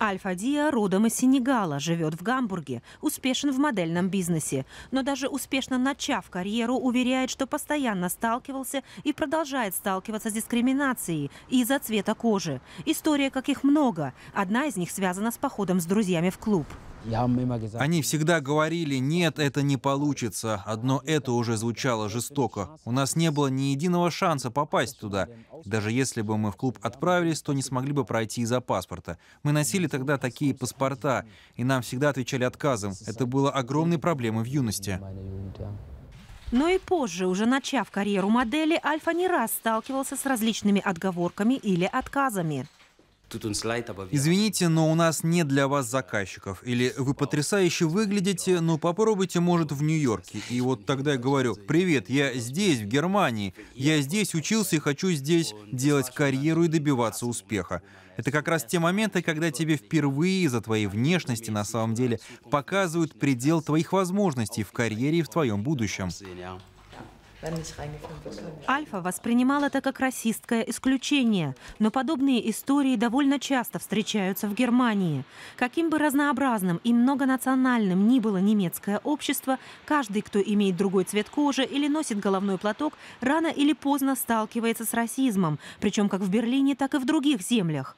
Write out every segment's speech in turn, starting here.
Альфа-Диа родом из Сенегала, живет в Гамбурге, успешен в модельном бизнесе. Но даже успешно начав карьеру, уверяет, что постоянно сталкивался и продолжает сталкиваться с дискриминацией из-за цвета кожи. История их много. Одна из них связана с походом с друзьями в клуб. Они всегда говорили, нет, это не получится. Одно это уже звучало жестоко. У нас не было ни единого шанса попасть туда. Даже если бы мы в клуб отправились, то не смогли бы пройти из-за паспорта. Мы носили тогда такие паспорта, и нам всегда отвечали отказом. Это было огромной проблемой в юности. Но и позже, уже начав карьеру модели, Альфа не раз сталкивался с различными отговорками или отказами. Извините, но у нас нет для вас заказчиков. Или вы потрясающе выглядите, но попробуйте, может, в Нью-Йорке. И вот тогда я говорю, привет, я здесь, в Германии. Я здесь учился и хочу здесь делать карьеру и добиваться успеха. Это как раз те моменты, когда тебе впервые из-за твоей внешности на самом деле показывают предел твоих возможностей в карьере и в твоем будущем. Альфа воспринимал это как расистское исключение, но подобные истории довольно часто встречаются в Германии. Каким бы разнообразным и многонациональным ни было немецкое общество, каждый, кто имеет другой цвет кожи или носит головной платок, рано или поздно сталкивается с расизмом, причем как в Берлине, так и в других землях.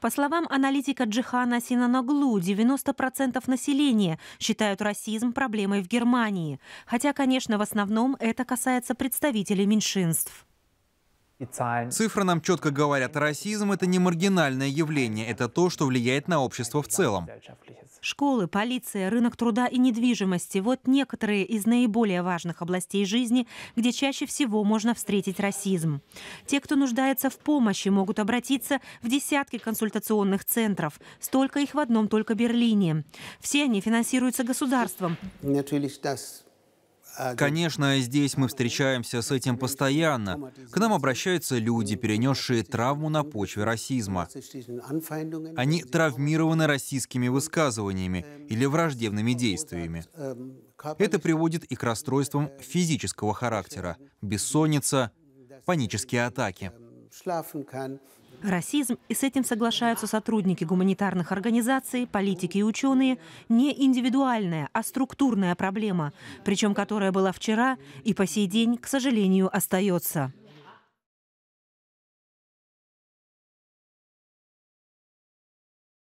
По словам аналитика Джихана Синаноглу, 90% населения считают расизм проблемой в Германии. Хотя, конечно, в основном это касается представителей меньшинств. Цифры нам четко говорят, расизм – это не маргинальное явление, это то, что влияет на общество в целом. Школы, полиция, рынок труда и недвижимости – вот некоторые из наиболее важных областей жизни, где чаще всего можно встретить расизм. Те, кто нуждается в помощи, могут обратиться в десятки консультационных центров. Столько их в одном только Берлине. Все они финансируются государством. А, Конечно, здесь мы встречаемся с этим постоянно. К нам обращаются люди, перенесшие травму на почве расизма. Они травмированы российскими высказываниями или враждебными действиями. Это приводит и к расстройствам физического характера, бессонница, панические атаки. Эм, Расизм, и с этим соглашаются сотрудники гуманитарных организаций, политики и ученые, не индивидуальная, а структурная проблема, причем которая была вчера и по сей день, к сожалению, остается.